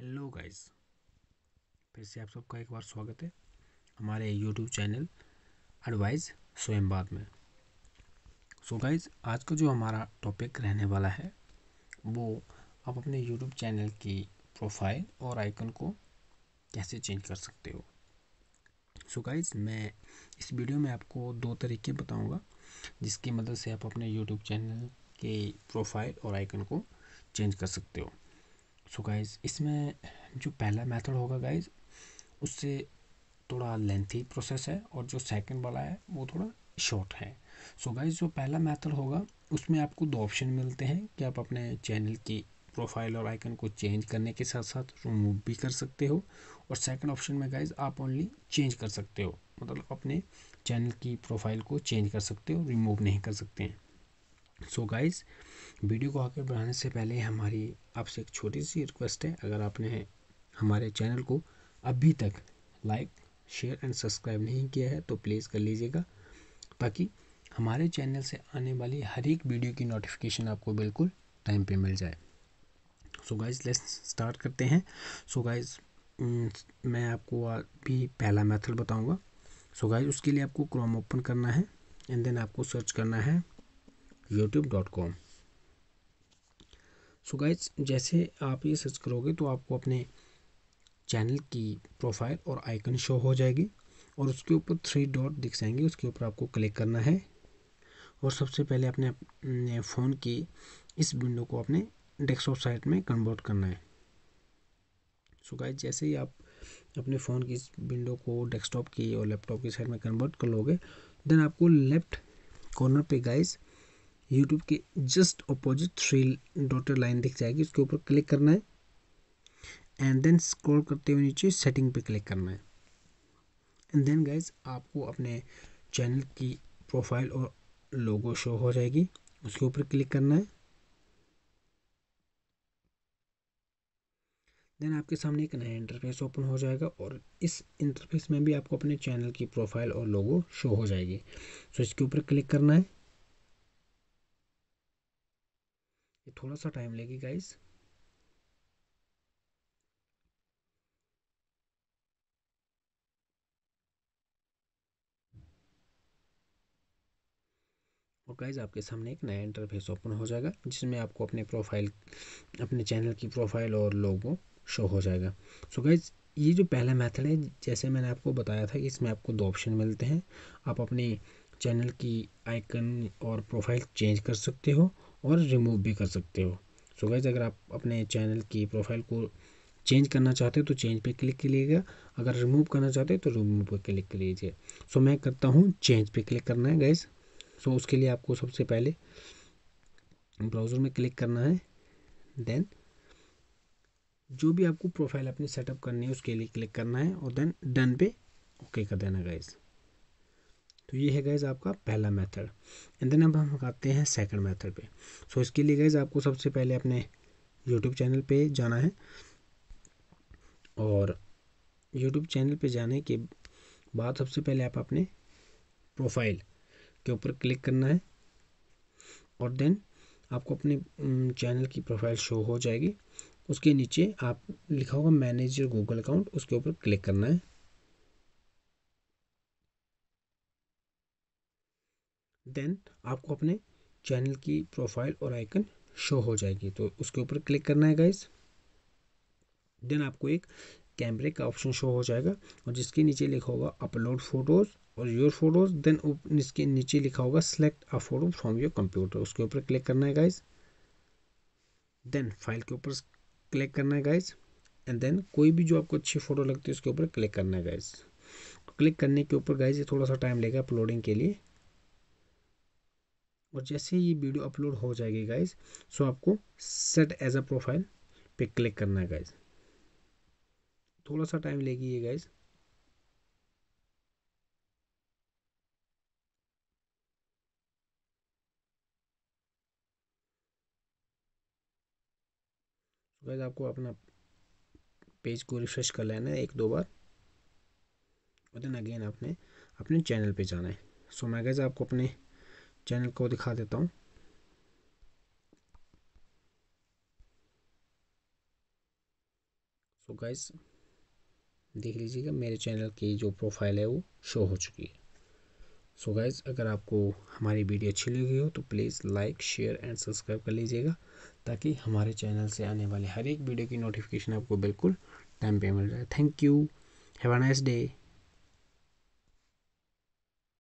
hello guys फिर से आप सबका एक बार स्वागत है हमारे यूट्यूब चैनल एडवाइज स्वयं बाद में सो so गाइस आज का जो हमारा टॉपिक रहने वाला है वो आप अपने यूट्यूब चैनल की प्रोफाइल और आइकन को कैसे चेंज कर सकते हो सो so गाइस मैं इस वीडियो में आपको दो तरीके बताऊंगा जिसकी मदद से आप अपने यूट्यूब चैनल के प्रोफाइल और आइकन को चेंज कर सकते हो सो गाइज़ इसमें जो पहला मेथड होगा गाइज़ उससे थोड़ा लेंथी प्रोसेस है और जो सेकंड वाला है वो थोड़ा शॉर्ट है सो so गाइज़ जो पहला मेथड होगा उसमें आपको दो ऑप्शन मिलते हैं कि आप अपने चैनल की प्रोफाइल और आइकन को चेंज करने के साथ साथ रिमूव भी कर सकते हो और सेकंड ऑप्शन में गाइज आप ओनली चेंज कर सकते हो मतलब अपने चैनल की प्रोफाइल को चेंज कर सकते हो रिमूव नहीं कर सकते हैं सो गाइज वीडियो को आगे बढ़ाने से पहले हमारी आपसे एक छोटी सी रिक्वेस्ट है अगर आपने हमारे चैनल को अभी तक लाइक शेयर एंड सब्सक्राइब नहीं किया है तो प्लीज़ कर लीजिएगा ताकि हमारे चैनल से आने वाली हर एक वीडियो की नोटिफिकेशन आपको बिल्कुल टाइम पे मिल जाए सो गाइज लेस स्टार्ट करते हैं सो so गाइज मैं आपको अभी पहला मेथड बताऊंगा सो so गाइज उसके लिए आपको क्रोम ओपन करना है एंड देन आपको सर्च करना है YouTube dot com so guys जैसे आप ये सर्च करोगे तो आपको अपने चैनल की प्रोफाइल और आइकन शो हो जाएगी और उसके ऊपर थ्री डॉट दिख जाएंगे उसके ऊपर आपको क्लिक करना है और सबसे पहले अपने, अपने फ़ोन की इस विंडो को अपने डेस्कटॉप साइट में कन्वर्ट करना है सो so गाइज जैसे ही आप अपने फ़ोन की इस विंडो को डेस्कटॉप की और लैपटॉप की साइड में कन्वर्ट कर लोगे देन आपको लेफ्ट कॉर्नर पे गाइज यूट्यूब के just opposite three dotted line दिख जाएगी उसके ऊपर क्लिक करना है एंड देन स्क्रॉल करते हुए नीचे सेटिंग पे क्लिक करना है एंड देन गाइज आपको अपने चैनल की प्रोफाइल और लोगो शो हो जाएगी उसके ऊपर क्लिक करना है देन आपके सामने एक नया इंटरफेस ओपन हो जाएगा और इस इंटरफेस में भी आपको अपने चैनल की प्रोफाइल और लोगो शो हो जाएगी सो so इसके ऊपर क्लिक करना है ये थोड़ा सा टाइम लेगी गाइस और गाइज आपके सामने एक नया इंटरफेस ओपन हो जाएगा जिसमें आपको अपने प्रोफाइल अपने चैनल की प्रोफाइल और लोगो शो हो जाएगा सो so गाइज ये जो पहला मेथड है जैसे मैंने आपको बताया था कि इसमें आपको दो ऑप्शन मिलते हैं आप अपनी चैनल की आइकन और प्रोफाइल चेंज कर सकते हो और रिमूव भी कर सकते हो सो गाइज अगर आप अपने चैनल की प्रोफाइल को चेंज करना चाहते हो तो चेंज पे क्लिक कीजिएगा अगर रिमूव करना चाहते हो तो रिमूव पे क्लिक कर लीजिए सो मैं करता हूँ चेंज पे क्लिक करना है गाइज सो उसके लिए आपको सबसे पहले ब्राउज़र में क्लिक करना है देन जो भी आपको प्रोफाइल अपनी सेटअप करनी है उसके लिए क्लिक करना है और देन डन पे ओके कर देना गाइज़ तो ये है गैज़ आपका पहला मेथड एंड देन अब हम आते हैं सेकंड मेथड पे सो so, इसके लिए गैज़ आपको सबसे पहले अपने यूट्यूब चैनल पे जाना है और यूट्यूब चैनल पे जाने के बाद सबसे पहले आप अपने प्रोफाइल के ऊपर क्लिक करना है और देन आपको अपने चैनल की प्रोफाइल शो हो जाएगी उसके नीचे आप लिखा होगा मैनेजर गूगल अकाउंट उसके ऊपर क्लिक करना है देन आपको अपने चैनल की प्रोफाइल और आइकन शो हो जाएगी तो उसके ऊपर क्लिक करना है गाइस देन आपको एक कैमरे का ऑप्शन शो हो जाएगा और जिसके नीचे लिखा होगा अपलोड फोटोज़ और योर फोटोज़ देन इसके नीचे लिखा होगा select a photo from your computer उसके ऊपर क्लिक करना है गाइस देन फाइल के ऊपर क्लिक करना है गाइस एंड देन कोई भी जो आपको अच्छी फ़ोटो लगती है उसके ऊपर क्लिक करना है गाइस क्लिक करने के ऊपर गाइस ये थोड़ा सा टाइम लेगा अपलोडिंग के लिए और जैसे ही ये वीडियो अपलोड हो जाएगी गाइज सो आपको सेट एज अ प्रोफाइल पे क्लिक करना है गाइज थोड़ा सा टाइम लेगी ये गाइज गाइज आपको अपना पेज को रिफ्रेश कर लेना है एक दो बार और देन अगेन आपने अपने चैनल पे जाना है सो मैं गाइज आपको अपने चैनल को दिखा देता हूँ सो गाइस देख लीजिएगा मेरे चैनल की जो प्रोफाइल है वो शो हो चुकी है सो गाइस गाइज़ अगर आपको हमारी वीडियो अच्छी लगी हो तो please like share and subscribe कर लीजिएगा ताकि हमारे चैनल से आने वाले हर एक वीडियो की नोटिफिकेशन आपको बिल्कुल टाइम पे मिल जाए thank you have a nice day